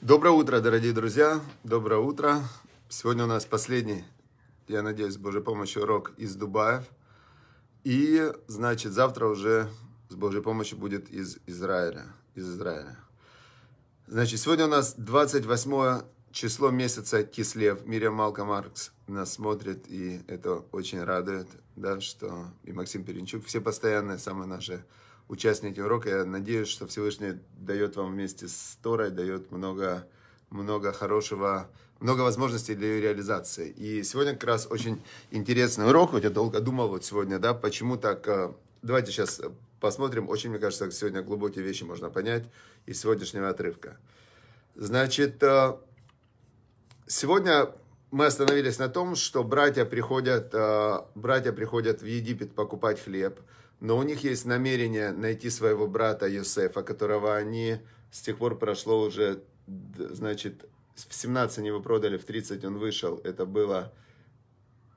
Доброе утро, дорогие друзья! Доброе утро! Сегодня у нас последний, я надеюсь, с Божьей помощью, урок из Дубая. И, значит, завтра уже с Божьей помощью будет из Израиля. Из Израиля. Значит, сегодня у нас 28 число месяца Кислев. Мирия Малка Маркс нас смотрит, и это очень радует, да, что и Максим Перенчук, все постоянные самые наши участники урока. Я надеюсь, что Всевышний дает вам вместе с Торой, дает много, много хорошего, много возможностей для ее реализации. И сегодня как раз очень интересный урок, вот я долго думал вот сегодня, да, почему так... Э, давайте сейчас посмотрим, очень, мне кажется, сегодня глубокие вещи можно понять из сегодняшнего отрывка. Значит, э, сегодня мы остановились на том, что братья приходят, э, братья приходят в Египет покупать хлеб – но у них есть намерение найти своего брата Йосефа, которого они с тех пор прошло уже, значит, в 17 они его продали, в 30 он вышел. Это было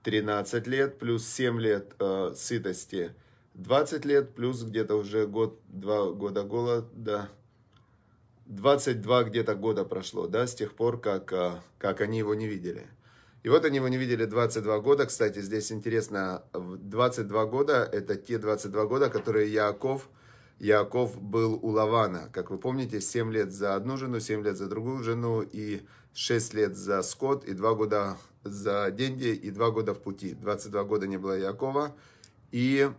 13 лет, плюс 7 лет э, сытости, 20 лет, плюс где-то уже год, два года голода. 22 где-то года прошло, да, с тех пор, как, э, как они его не видели. И вот они его не видели 22 года. Кстати, здесь интересно, 22 года – это те 22 года, которые Яаков, Яаков был у Лавана. Как вы помните, 7 лет за одну жену, 7 лет за другую жену, и 6 лет за скот, и 2 года за деньги, и 2 года в пути. 22 года не было Яакова. И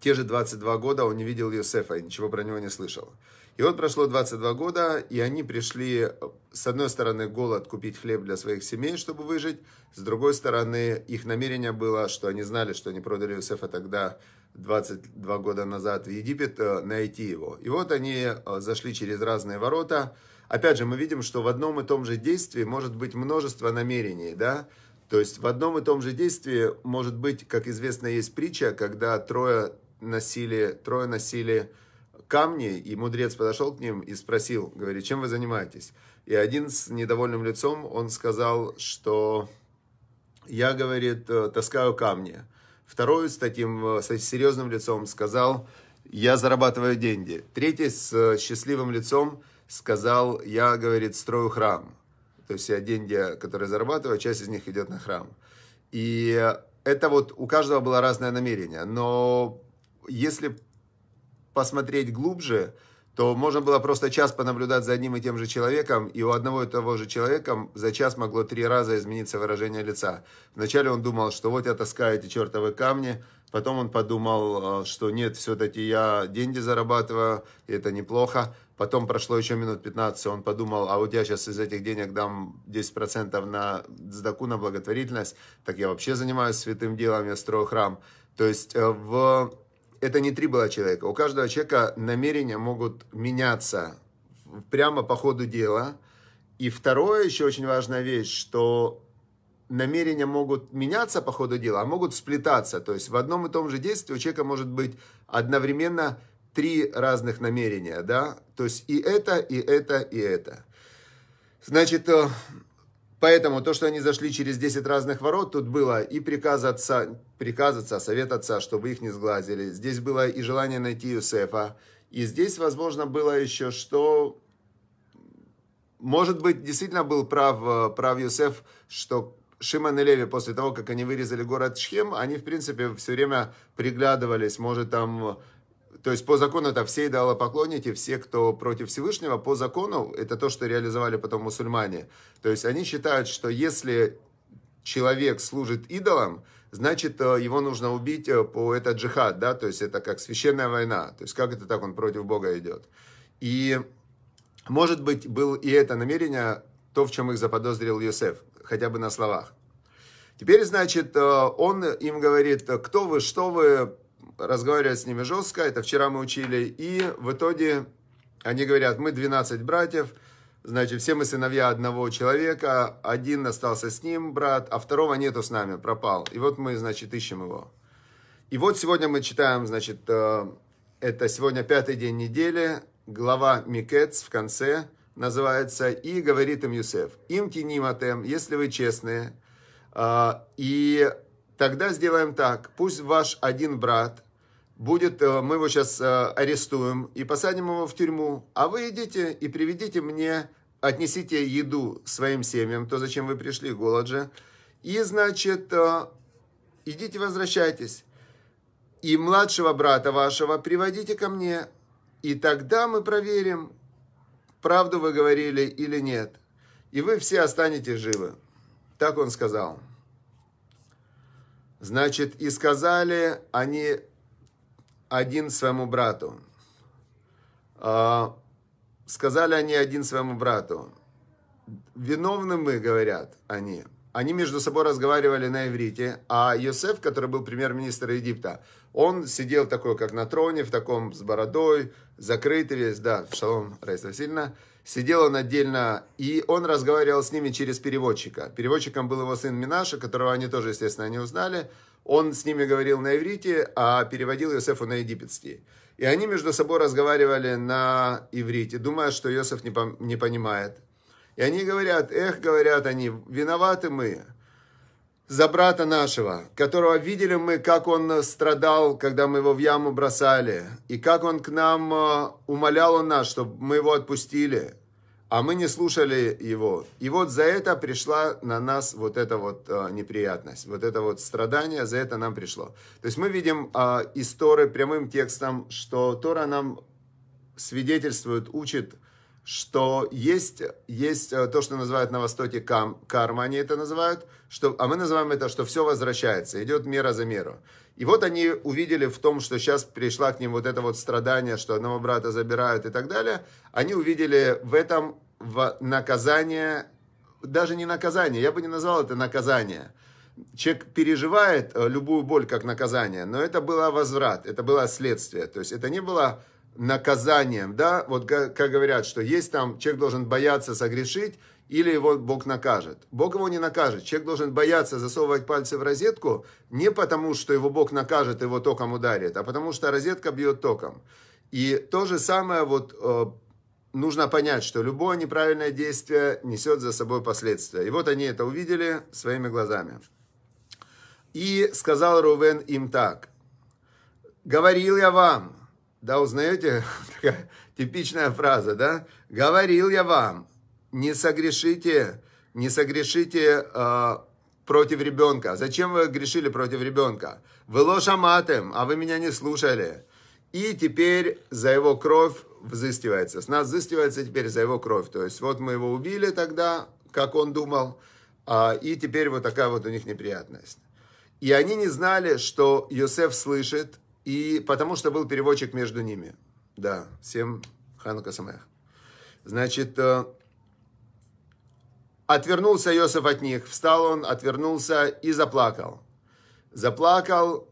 те же 22 года он не видел Юсефа и ничего про него не слышал. И вот прошло 22 года, и они пришли, э, с одной стороны, голод купить хлеб для своих семей, чтобы выжить, с другой стороны, их намерение было, что они знали, что они продали Юсефа тогда 22 года назад в Египет, э, найти его. И вот они э, зашли через разные ворота. Опять же, мы видим, что в одном и том же действии может быть множество намерений, да? То есть в одном и том же действии может быть, как известно, есть притча, когда трое носили, трое носили камни, и мудрец подошел к ним и спросил, говорит, чем вы занимаетесь? И один с недовольным лицом, он сказал, что я, говорит, э, таскаю камни. Второй с таким э, с серьезным лицом сказал, я зарабатываю деньги. Третий с э, счастливым лицом сказал, я, говорит, строю храм. То есть я деньги, которые зарабатываю, часть из них идет на храм. И это вот у каждого было разное намерение. Но если посмотреть глубже, то можно было просто час понаблюдать за одним и тем же человеком, и у одного и того же человека за час могло три раза измениться выражение лица. Вначале он думал, что вот я таскаю эти чертовы камни, потом он подумал, э, что нет, все-таки я деньги зарабатываю, и это неплохо. Потом прошло еще минут 15, он подумал, а вот я сейчас из этих денег дам 10% на сдаку, на благотворительность, так я вообще занимаюсь святым делом, я строю храм. То есть э, в это не три было человека. У каждого человека намерения могут меняться прямо по ходу дела. И второе, еще очень важная вещь, что намерения могут меняться по ходу дела, а могут сплетаться. То есть в одном и том же действии у человека может быть одновременно три разных намерения, да? То есть и это, и это, и это. Значит, э, Поэтому то, что они зашли через 10 разных ворот, тут было и приказ отца, приказ отца, совет отца, чтобы их не сглазили. Здесь было и желание найти Юсефа. И здесь, возможно, было еще, что... Может быть, действительно был прав, э, прав Юсеф, что Шимон и Леви, после того, как они вырезали город Шхем, они, в принципе, все время приглядывались, может, там то есть по закону это все идолопоклонники, все, кто против Всевышнего, по закону это то, что реализовали потом мусульмане. То есть они считают, что если человек служит идолам, значит, э, его нужно убить э, по этот джихад, да, то есть это как священная война, то есть как это так он против Бога идет. И, может быть, был и это намерение, то, в чем их заподозрил Юсеф, хотя бы на словах. Теперь, значит, э, он им говорит, кто вы, что вы, разговаривать с ними жестко, это вчера мы учили, и в итоге они говорят, мы 12 братьев, значит, все мы сыновья одного человека, один остался с ним, брат, а второго нету с нами, пропал. И вот мы, значит, ищем его. И вот сегодня мы читаем, значит, э, это сегодня пятый день недели, глава Микец в конце называется, и говорит им Юсеф, им тем, если вы честные, э, и тогда сделаем так, пусть ваш один брат будет, э, мы его сейчас э, арестуем и посадим его в тюрьму, а вы идите и приведите мне, отнесите еду своим семьям, то, зачем вы пришли, голод же, и, значит, э, идите возвращайтесь, и младшего брата вашего приводите ко мне, и тогда мы проверим, правду вы говорили или нет, и вы все останетесь живы. Так он сказал. Значит, и сказали они один своему брату. А, сказали они один своему брату. Виновны мы, говорят они. Они между собой разговаривали на иврите, а Йосеф, который был премьер-министр Египта, он сидел такой, как на троне, в таком с бородой, закрытый весь, да, в шалом, Раиса Васильевна. Сидел он отдельно, и он разговаривал с ними через переводчика. Переводчиком был его сын Минаша, которого они тоже, естественно, не узнали. Он с ними говорил на иврите, а переводил Иосифу на египетский. И они между собой разговаривали на иврите, думая, что Иосиф не, пом- не понимает. И они говорят, эх, говорят они, виноваты мы за брата нашего, которого видели мы, как он страдал, когда мы его в яму бросали, и как он к нам э, умолял он нас, чтобы мы его отпустили, а мы не слушали его. И вот за это пришла на нас вот эта вот а, неприятность, вот это вот страдание, за это нам пришло. То есть мы видим а, из Торы прямым текстом, что Тора нам свидетельствует, учит, что есть, есть а, то, что называют на Востоке кам, карма, они это называют, что, а мы называем это, что все возвращается, идет мера за меру. И вот они увидели в том, что сейчас пришла к ним вот это вот страдание, что одного брата забирают и так далее. Они увидели в этом наказание, даже не наказание, я бы не назвал это наказание. Человек переживает э, любую боль как наказание, но это было возврат, это было следствие. То есть это не было наказанием, да, вот как говорят, что есть там, человек должен бояться согрешить, или его Бог накажет. Бог его не накажет. Человек должен бояться засовывать пальцы в розетку не потому, что его Бог накажет, его током ударит, а потому что розетка бьет током. И то же самое вот э, нужно понять, что любое неправильное действие несет за собой последствия. И вот они это увидели своими глазами. И сказал Рувен им так. Говорил я вам, да, узнаете, такая типичная фраза, да? Говорил я вам, не согрешите, не согрешите э, против ребенка. Зачем вы грешили против ребенка? Вы лошаматем, а вы меня не слушали. И теперь за его кровь взыскивается. С нас взыскивается теперь за его кровь. То есть вот мы его убили тогда, как он думал, э, и теперь вот такая вот у них неприятность. И они не знали, что Йосеф слышит, и потому что был переводчик между ними. Да, всем Ханука Самех. Значит, э, Отвернулся Иосиф от них, встал он, отвернулся и заплакал. Заплакал,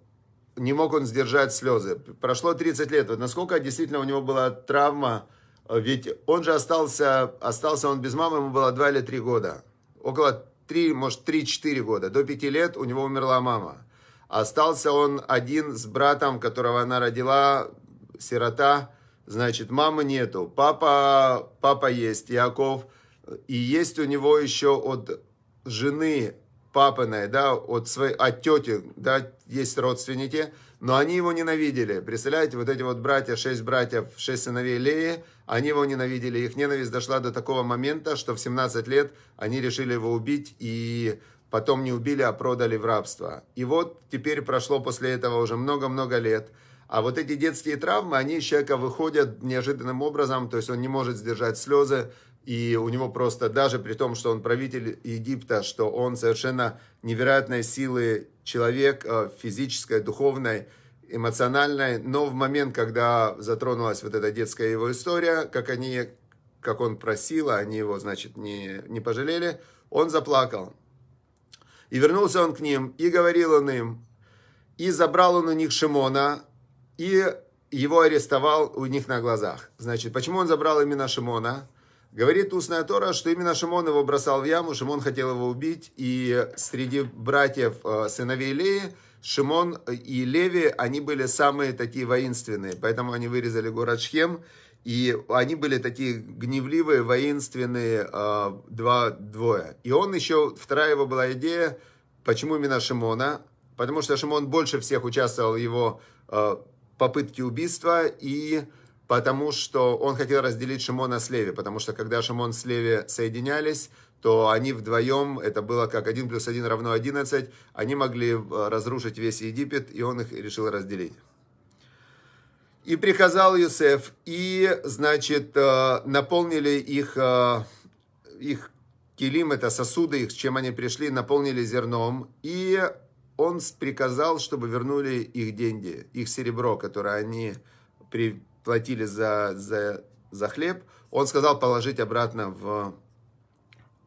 не мог он сдержать слезы. Прошло 30 лет, вот насколько действительно у него была травма, ведь он же остался, остался он без мамы, ему было 2 или 3 года. Около 3, может 3-4 года, до 5 лет у него умерла мама. Остался он один с братом, которого она родила, сирота, значит, мамы нету, папа, папа есть, Яков – и есть у него еще от жены папиной, да, от своей, от тети, да, есть родственники, но они его ненавидели. Представляете, вот эти вот братья, шесть братьев, шесть сыновей Леи, они его ненавидели. Их ненависть дошла до такого момента, что в 17 лет они решили его убить и потом не убили, а продали в рабство. И вот теперь прошло после этого уже много-много лет. А вот эти детские травмы, они из человека выходят неожиданным образом, то есть он не может сдержать слезы, и у него просто, даже при том, что он правитель Египта, что он совершенно невероятной силы человек, э, физической, духовной, эмоциональной, но в момент, когда затронулась вот эта детская его история, как они, как он просил, а они его, значит, не, не пожалели, он заплакал. И вернулся он к ним, и говорил он им, и забрал он у них Шимона, и его арестовал у них на глазах. Значит, почему он забрал именно Шимона? Говорит устная Тора, что именно Шимон его бросал в яму, Шимон хотел его убить, и среди братьев э, сыновей Леи Шимон э, и Леви, они были самые такие воинственные, поэтому они вырезали город Шхем, и они были такие гневливые, воинственные э, два, двое. И он еще, вторая его была идея, почему именно Шимона, потому что Шимон больше всех участвовал в его попытке убийства, и потому что он хотел разделить Шимона с Леви, потому что когда Шимон с Леви соединялись, то они вдвоем, это было как 1 плюс 1 равно 11, они могли э, разрушить весь Египет, и он их решил разделить. И приказал Юсеф, и, значит, э, наполнили их, э, их килим, это сосуды их, с чем они пришли, наполнили зерном, и он приказал, чтобы вернули их деньги, их серебро, которое они при, платили за, за, за хлеб, он сказал положить обратно в,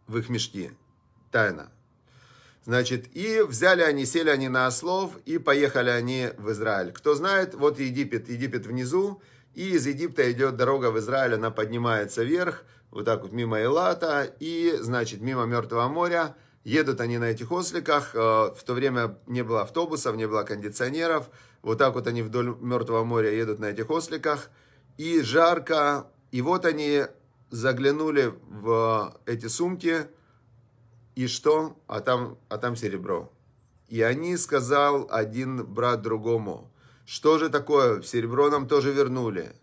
в их мешки. Тайна. Значит, и взяли они, сели они на ослов, и поехали они в Израиль. Кто знает, вот Египет, Египет внизу, и из Египта идет дорога в Израиль, она поднимается вверх, вот так вот мимо Элата, и, значит, мимо Мертвого моря. Едут они на этих осликах, э, в то время не было автобусов, не было кондиционеров, вот так вот они вдоль Мертвого моря едут на этих осликах. И жарко. И вот они заглянули в э, эти сумки. И что? А там, а там серебро. И они сказал один брат другому, что же такое, серебро нам тоже вернули.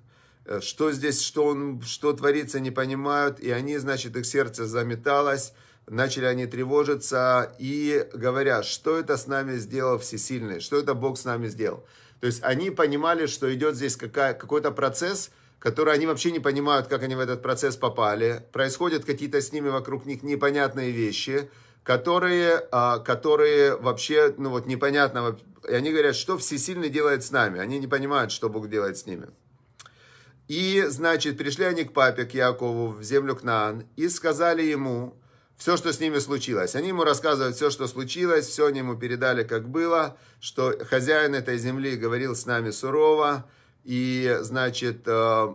Э, что здесь, что, он, что творится, не понимают. И они, значит, их сердце заметалось начали они тревожиться и говорят, что это с нами сделал Всесильный, что это Бог с нами сделал. То есть они понимали, что идет здесь какая, какой-то процесс, который они вообще не понимают, как они в этот процесс попали. Происходят какие-то с ними вокруг них непонятные вещи, которые, а, которые вообще, ну вот непонятно. И они говорят, что Всесильный делает с нами. Они не понимают, что Бог делает с ними. И, значит, пришли они к папе, к Якову, в землю Кнаан, и сказали ему, все, что с ними случилось. Они ему рассказывают все, что случилось, все они ему передали, как было, что хозяин этой земли говорил с нами сурово, и, значит, э,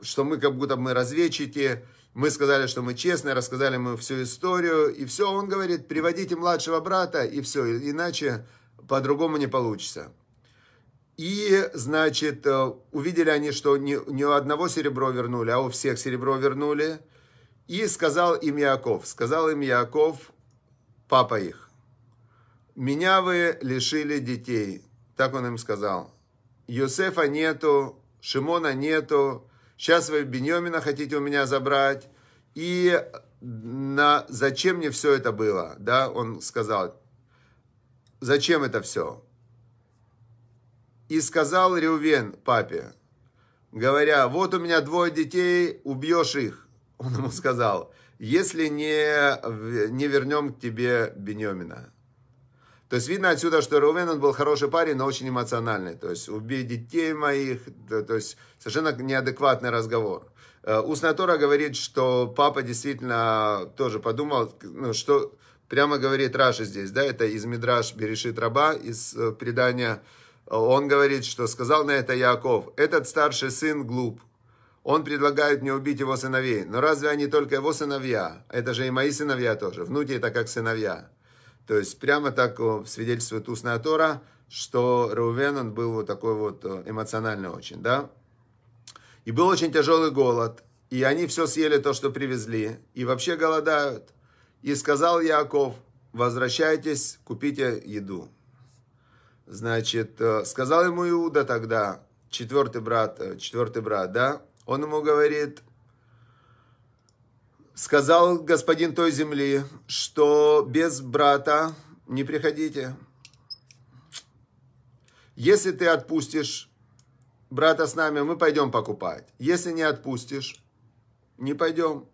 что мы как будто мы разведчики, мы сказали, что мы честные, рассказали мы всю историю, и все, он говорит, приводите младшего брата, и все, иначе по-другому не получится. И, значит, э, увидели они, что не ни у одного серебро вернули, а у всех серебро вернули – и сказал им Яков, сказал им Яков, папа их, меня вы лишили детей. Так он им сказал. Йосефа нету, Шимона нету, сейчас вы Беньомина хотите у меня забрать. И на, зачем мне все это было? Да, он сказал, зачем это все? И сказал Рювен папе, говоря, вот у меня двое детей, убьешь их. Он ему сказал, если не, не вернем к тебе Бенемина. То есть видно отсюда, что Рувен, он был хороший парень, но очень эмоциональный. То есть убей детей моих, то, то есть совершенно неадекватный разговор. Э, устная Тора говорит, что папа действительно тоже подумал, ну, что прямо говорит Раша здесь, да, это из Мидраш Берешит Раба, из э, предания. Он говорит, что сказал на это Яков, этот старший сын глуп, он предлагает мне убить его сыновей. Но разве они только его сыновья? Это же и мои сыновья тоже. Внуки это как сыновья. То есть прямо так э, свидетельствует устная Тора, что Рувен, он был вот такой вот э, эмоциональный очень, да. И был очень тяжелый голод. И они все съели то, что привезли. И вообще голодают. И сказал Яков, возвращайтесь, купите еду. Значит, э, сказал ему Иуда тогда, четвертый брат, четвертый брат, да, он ему говорит, сказал господин той земли, что без брата не приходите. Если ты отпустишь брата с нами, мы пойдем покупать. Если не отпустишь, не пойдем.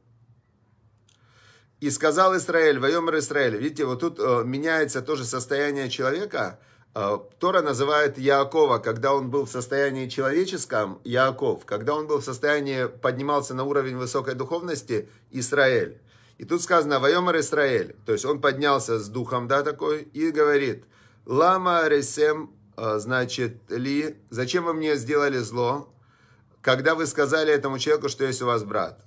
И сказал Израиль, воемер Израиль. Видите, вот тут э, меняется тоже состояние человека – Э, Тора называет Яакова, когда он был в состоянии человеческом, Яаков, когда он был в состоянии, поднимался на уровень высокой духовности, Израиль. И тут сказано «Вайомар Израиль», то есть он поднялся с духом, да, такой, и говорит «Лама ресем, э, значит, ли, зачем вы мне сделали зло, когда вы сказали этому человеку, что есть у вас брат?»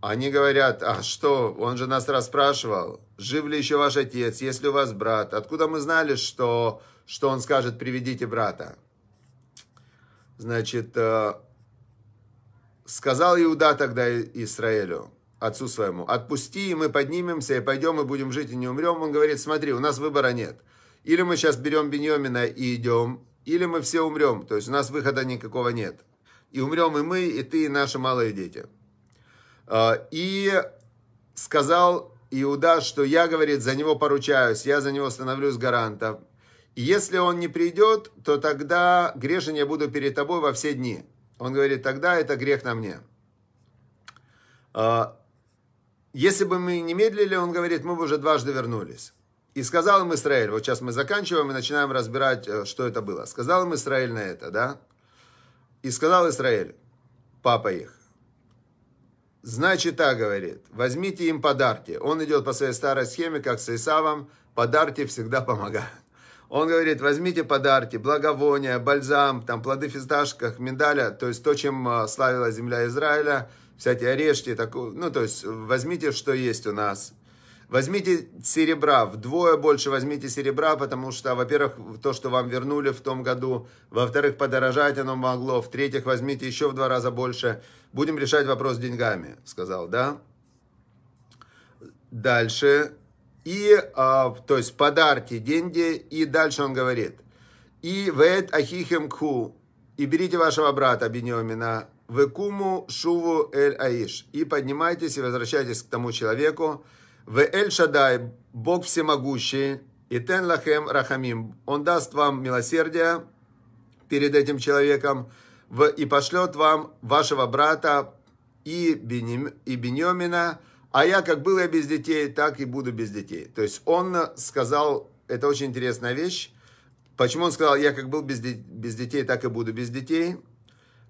Они говорят, а что, он же нас расспрашивал. Жив ли еще ваш отец? Есть ли у вас брат? Откуда мы знали, что, что он скажет, приведите брата? Значит, э, сказал Иуда тогда Израилю, отцу своему, отпусти, и мы поднимемся, и пойдем, и будем жить, и не умрем. Он говорит, смотри, у нас выбора нет. Или мы сейчас берем Беньомина и идем, или мы все умрем. То есть у нас выхода никакого нет. И умрем и мы, и ты, и наши малые дети. Э, и сказал Иуда, что я, говорит, за него поручаюсь, я за него становлюсь гарантом. И если он не придет, то тогда грешен я буду перед тобой во все дни. Он говорит, тогда это грех на мне. А, если бы мы не медлили, он говорит, мы бы уже дважды вернулись. И сказал им Израиль, вот сейчас мы заканчиваем и начинаем разбирать, э, что это было. Сказал им Израиль на это, да? И сказал Израиль, папа их, Значит так, говорит, возьмите им подарки. Он идет по своей старой схеме, как с Исавом, подарки всегда помогают. Он говорит, возьмите подарки, благовония, бальзам, там плоды фисташка, миндаля, то есть то, чем а, славилась земля Израиля, всякие орешки, такую, ну то есть возьмите, что есть у нас, Возьмите серебра, вдвое больше возьмите серебра, потому что, во-первых, то, что вам вернули в том году, во-вторых, подорожать оно могло, в-третьих, возьмите еще в два раза больше. Будем решать вопрос с деньгами, сказал, да? Дальше. И, а, то есть, подарки, деньги, и дальше он говорит. И вет ахихем ку, и берите вашего брата Бениомина, векуму шуву эль аиш, и поднимайтесь и возвращайтесь к тому человеку, в Эль Шадай, Бог всемогущий, и тен лахем рахамим. Он даст вам милосердие перед этим человеком и пошлет вам вашего брата и, Беним и Бенемина, а я как был я без детей, так и буду без детей. То есть он сказал, это очень интересная вещь, почему он сказал, я как был без, без детей, так и буду без детей,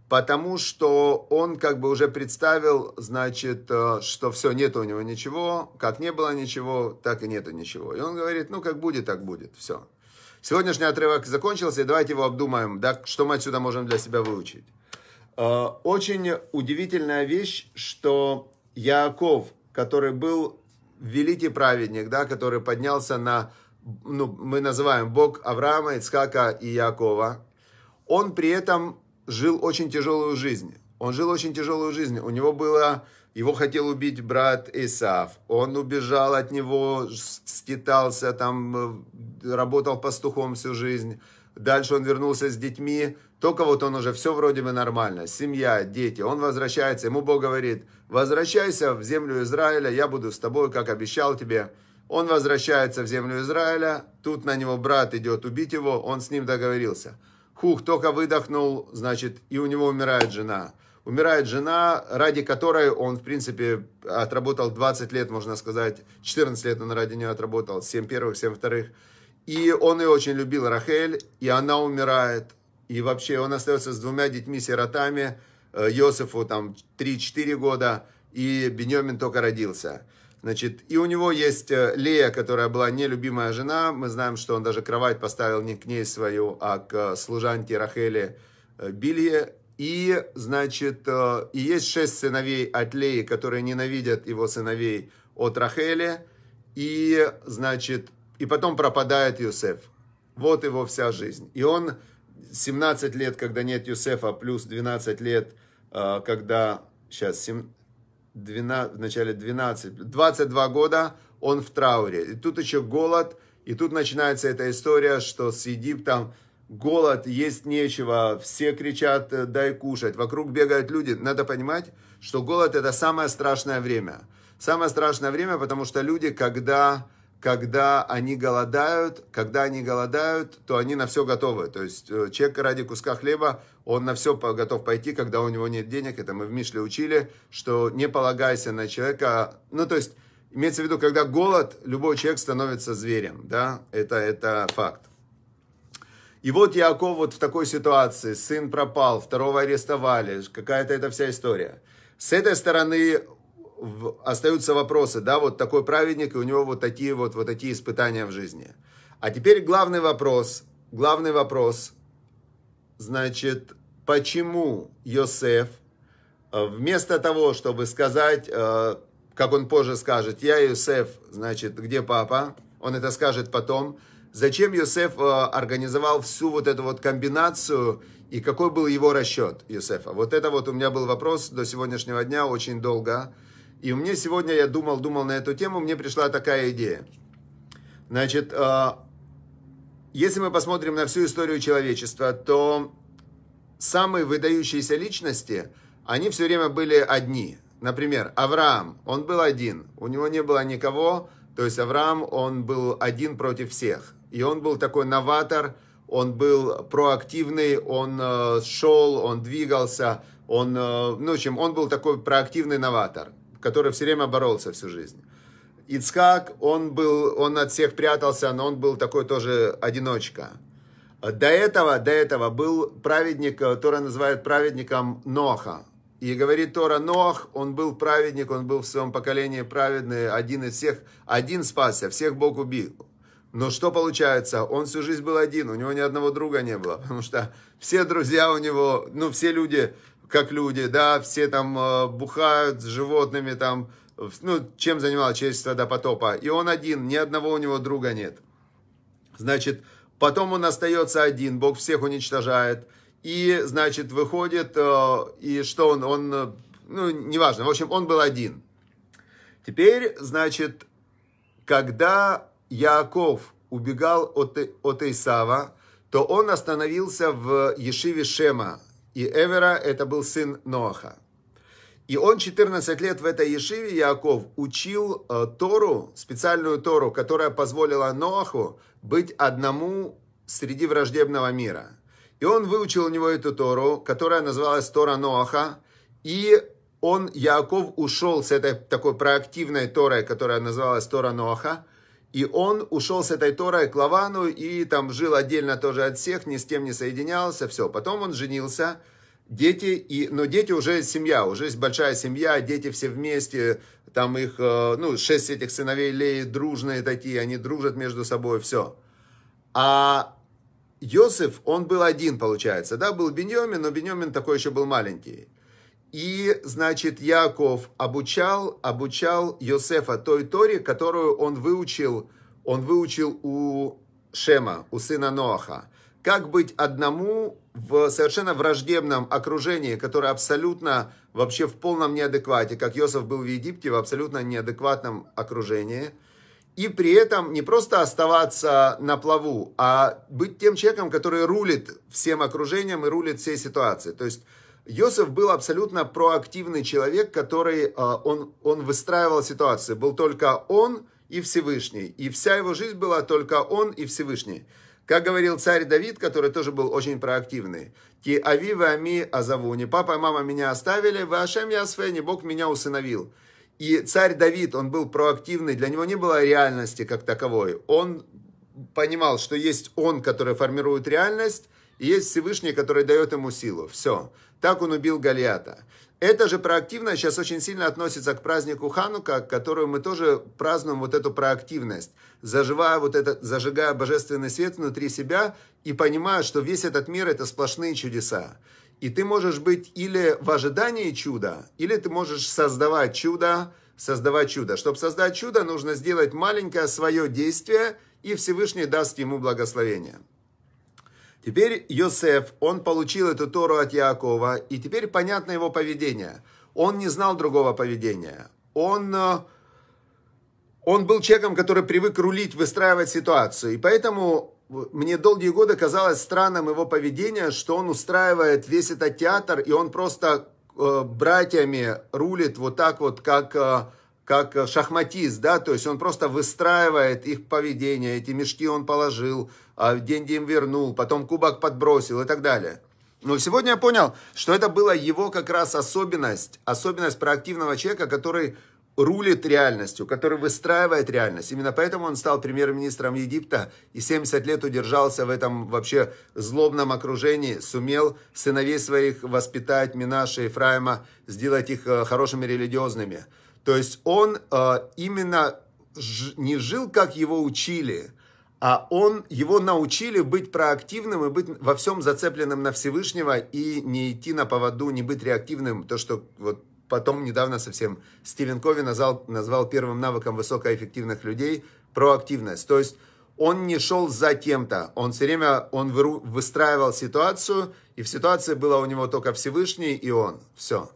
потому что он как бы уже представил, значит, э, что все, нет у него ничего, как не было ничего, так и нету ничего. И он говорит, ну, как будет, так будет, все. Сегодняшний отрывок закончился, и давайте его обдумаем, да, что мы отсюда можем для себя выучить. Э, очень удивительная вещь, что Яаков, который был великий праведник, да, который поднялся на, ну, мы называем Бог Авраама, Ицхака и Якова, он при этом жил очень тяжелую жизнь. Он жил очень тяжелую жизнь. У него было... Его хотел убить брат Исаф. Он убежал от него, скитался там, э, работал пастухом всю жизнь. Дальше он вернулся с детьми. Только вот он уже все вроде бы нормально. Семья, дети. Он возвращается. Ему Бог говорит, возвращайся в землю Израиля. Я буду с тобой, как обещал тебе. Он возвращается в землю Израиля. Тут на него брат идет убить его. Он с ним договорился. Хух, только выдохнул, значит, и у него умирает жена. Умирает жена, ради которой он, в принципе, отработал 20 лет, можно сказать. 14 лет он ради нее отработал, 7 первых, 7 вторых. И он ее очень любил, Рахель, и она умирает. И вообще он остается с двумя детьми-сиротами, э, Йосифу там 3-4 года, и Бенемин только родился. Значит, и у него есть э, Лея, которая была нелюбимая жена. Мы знаем, что он даже кровать поставил не к ней свою, а к э, служанке Рахеле э, Билье. И, значит, и есть шесть сыновей от Леи, которые ненавидят его сыновей от Рахели. И, значит, и потом пропадает Юсеф. Вот его вся жизнь. И он 17 лет, когда нет Юсефа, плюс 12 лет, когда... Сейчас, 7, 12, в начале 12, 22 года он в трауре. И тут еще голод, и тут начинается эта история, что с Египтом голод, есть нечего, все кричат э, «дай кушать», вокруг бегают люди. Надо понимать, что голод – это самое страшное время. Самое страшное время, потому что люди, когда когда они голодают, когда они голодают, то они на все готовы. То есть э, человек ради куска хлеба, он на все готов пойти, когда у него нет денег. Это мы в Мишле учили, что не полагайся на человека. Ну, то есть, имеется в виду, когда голод, любой человек становится зверем, да, это, это факт. И вот Яков вот в такой ситуации, сын пропал, второго арестовали, какая-то эта вся история. С этой стороны остаются вопросы, да, вот такой праведник, и у него вот такие вот, вот такие испытания в жизни. А теперь главный вопрос, главный вопрос, значит, почему Йосеф, э, вместо того, чтобы сказать, э, как он позже скажет, я Йосеф, значит, где папа, он это скажет потом, зачем Йосеф э, организовал всю вот эту вот комбинацию, и какой был его расчет Юсефа? Вот это вот у меня был вопрос до сегодняшнего дня очень долго. И мне сегодня, я думал, думал на эту тему, мне пришла такая идея. Значит, а, если мы посмотрим на всю историю человечества, то самые выдающиеся личности, они все время были одни. Например, Авраам, он был один, у него не было никого, то есть Авраам, он был один против всех. И он был такой новатор, он был проактивный, он э, шел, он двигался, он, э, ну, в общем, он был такой проактивный новатор который все время боролся всю жизнь. Ицхак, он был, он от всех прятался, но он был такой тоже одиночка. До этого, до этого был праведник, э, Тора называют праведником Ноха. И говорит Тора, Нох, он был праведник, он был в своем поколении праведный, один из всех, один спасся, всех Бог убил. Но что получается? Он всю жизнь был один, у него ни одного друга не было, потому что все друзья у него, ну, все люди как люди, да, все там э, бухают с животными, там, ну, чем занималось человечество до потопа. И он один, ни одного у него друга нет. Значит, потом он остается один, Бог всех уничтожает. И, значит, выходит, э, и что он, он, э, ну, неважно, в общем, он был один. Теперь, значит, когда Яаков убегал от, от Исава, то он остановился в Ешиве Шема, и Эвера – это был сын Ноаха. И он 14 лет в этой Ешиве, Яков, учил э, Тору, специальную Тору, которая позволила Ноаху быть одному среди враждебного мира. И он выучил у него эту Тору, которая называлась Тора Ноаха. И он, Яков, ушел с этой такой проактивной Торой, которая называлась Тора Ноаха – и он ушел с этой Торой к Лавану и там жил отдельно тоже от всех, ни с тем не соединялся, все. Потом он женился, дети, и, но дети уже семья, уже есть большая семья, дети все вместе, там их, э, ну, шесть этих сыновей Леи дружные такие, они дружат между собой, все. А Йосиф, он был один, получается, да, был Беньомин, но Беньомин такой еще был маленький. И, значит, Яков обучал, обучал Йосефа той Торе, которую он выучил, он выучил у Шема, у сына Ноаха. Как быть одному в совершенно враждебном окружении, которое абсолютно вообще в полном неадеквате, как Йосеф был в Египте, в абсолютно неадекватном окружении. И при этом не просто оставаться на плаву, а быть тем человеком, который рулит всем окружением и рулит всей ситуацией. То есть Йосеф был абсолютно проактивный человек, который а, он, он выстраивал ситуацию. Был только он и Всевышний. И вся его жизнь была только он и Всевышний. Как говорил царь Давид, который тоже был очень проактивный. Ти ави ами азавуни». Папа и а мама меня оставили, в Ашем я сфени, Бог меня усыновил. И царь Давид, он был проактивный, для него не было реальности как таковой. Он понимал, что есть он, который формирует реальность, и есть Всевышний, который дает ему силу. Все. Так он убил Голиата. Это же проактивность сейчас очень сильно относится к празднику Ханука, которую мы тоже празднуем вот эту проактивность, заживая вот это, зажигая божественный свет внутри себя и понимая, что весь этот мир это сплошные чудеса. И ты можешь быть или в ожидании чуда, или ты можешь создавать чудо, создавать чудо. Чтобы создать чудо, нужно сделать маленькое свое действие, и Всевышний даст ему благословение. Теперь Йосеф, он получил эту Тору от Якова, и теперь понятно его поведение. Он не знал другого поведения. Он, э, он был человеком, который привык рулить, выстраивать ситуацию. И поэтому мне долгие годы казалось странным его поведение, что он устраивает весь этот театр, и он просто э, братьями рулит вот так вот, как э, как э, шахматист, да, то есть он просто выстраивает их поведение, эти мешки он положил, а деньги им вернул, потом кубок подбросил и так далее. Но ну, сегодня я понял, что это была его как раз особенность, особенность проактивного человека, который рулит реальностью, который выстраивает реальность. Именно поэтому он стал премьер-министром Египта и 70 лет удержался в этом вообще злобном окружении, сумел сыновей своих воспитать, Минаша и Ефраима, сделать их э, хорошими религиозными. То есть он э, именно ж, не жил, как его учили, а он, его научили быть проактивным и быть во всем зацепленным на Всевышнего и не идти на поводу, не быть реактивным. То, что вот потом недавно совсем Стивен Кови назвал, назвал первым навыком высокоэффективных людей проактивность. То есть он не шел за кем-то, он все время он выстраивал ситуацию, и в ситуации было у него только Всевышний и он. Все.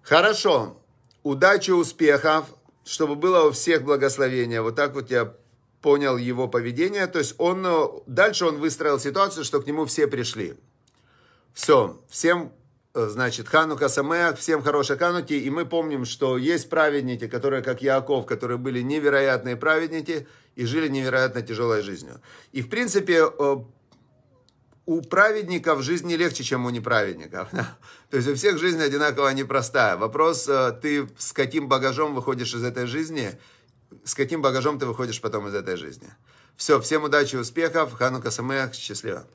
Хорошо. Удачи, успехов, чтобы было у всех благословение. Вот так вот я понял его поведение. То есть он, э, дальше он выстроил ситуацию, что к нему все пришли. Все, всем, э, значит, Ханука Самеах, всем хорошей Хануки. И мы помним, что есть праведники, которые, как Яков, которые были невероятные праведники и жили невероятно тяжелой жизнью. И, в принципе, э, у праведников жизнь не легче, чем у неправедников. То есть у всех жизнь одинаково непростая. Вопрос, э, ты с каким багажом выходишь из этой жизни, с каким багажом ты выходишь потом из этой жизни. Все, всем удачи, успехов, Ханука Самех, счастливо.